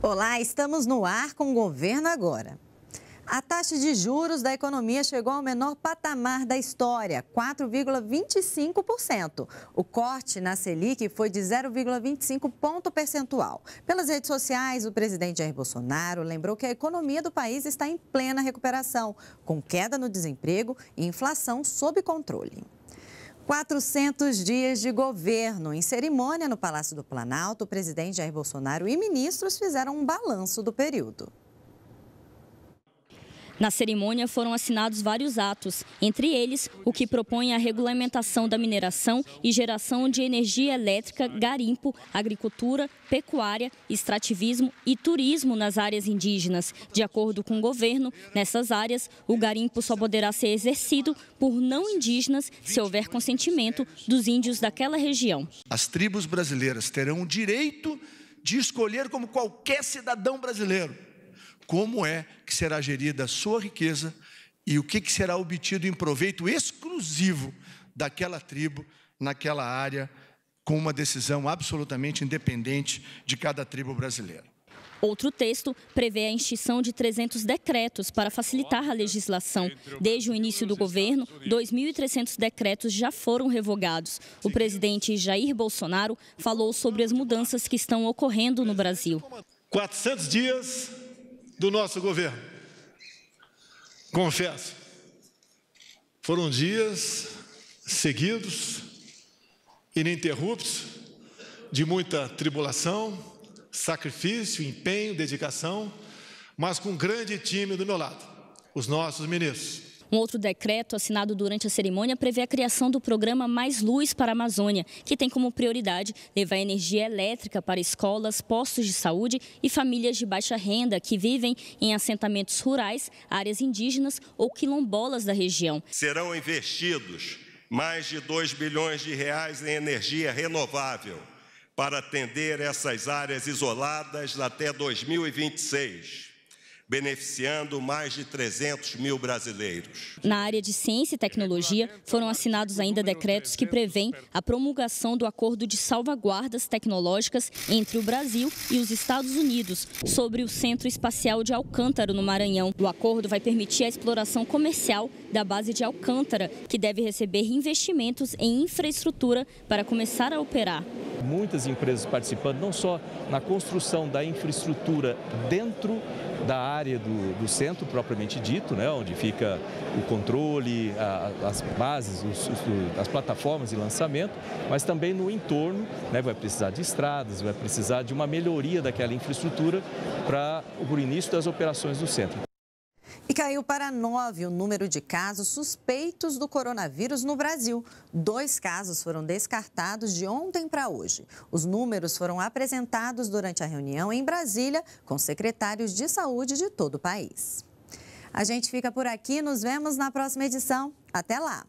Olá, estamos no ar com o governo agora. A taxa de juros da economia chegou ao menor patamar da história, 4,25%. O corte na Selic foi de 0,25 ponto percentual. Pelas redes sociais, o presidente Jair Bolsonaro lembrou que a economia do país está em plena recuperação, com queda no desemprego e inflação sob controle. 400 dias de governo. Em cerimônia no Palácio do Planalto, o presidente Jair Bolsonaro e ministros fizeram um balanço do período. Na cerimônia foram assinados vários atos, entre eles o que propõe a regulamentação da mineração e geração de energia elétrica, garimpo, agricultura, pecuária, extrativismo e turismo nas áreas indígenas. De acordo com o governo, nessas áreas, o garimpo só poderá ser exercido por não indígenas se houver consentimento dos índios daquela região. As tribos brasileiras terão o direito de escolher como qualquer cidadão brasileiro como é que será gerida a sua riqueza e o que, que será obtido em proveito exclusivo daquela tribo, naquela área, com uma decisão absolutamente independente de cada tribo brasileira. Outro texto prevê a extinção de 300 decretos para facilitar a legislação. Desde o início do governo, 2.300 decretos já foram revogados. O presidente Jair Bolsonaro falou sobre as mudanças que estão ocorrendo no Brasil. 400 dias do nosso governo. Confesso, foram dias seguidos, ininterruptos, de muita tribulação, sacrifício, empenho, dedicação, mas com um grande time do meu lado, os nossos ministros. Um outro decreto assinado durante a cerimônia prevê a criação do programa Mais Luz para a Amazônia, que tem como prioridade levar energia elétrica para escolas, postos de saúde e famílias de baixa renda que vivem em assentamentos rurais, áreas indígenas ou quilombolas da região. Serão investidos mais de 2 bilhões de reais em energia renovável para atender essas áreas isoladas até 2026 beneficiando mais de 300 mil brasileiros. Na área de ciência e tecnologia, foram assinados ainda decretos que prevêem a promulgação do acordo de salvaguardas tecnológicas entre o Brasil e os Estados Unidos sobre o Centro Espacial de Alcântara, no Maranhão. O acordo vai permitir a exploração comercial da base de Alcântara, que deve receber investimentos em infraestrutura para começar a operar muitas empresas participando, não só na construção da infraestrutura dentro da área do, do centro propriamente dito, né, onde fica o controle, a, as bases, os, os, as plataformas de lançamento, mas também no entorno, né, vai precisar de estradas, vai precisar de uma melhoria daquela infraestrutura para o início das operações do centro. Caiu para nove o número de casos suspeitos do coronavírus no Brasil. Dois casos foram descartados de ontem para hoje. Os números foram apresentados durante a reunião em Brasília com secretários de saúde de todo o país. A gente fica por aqui, nos vemos na próxima edição. Até lá!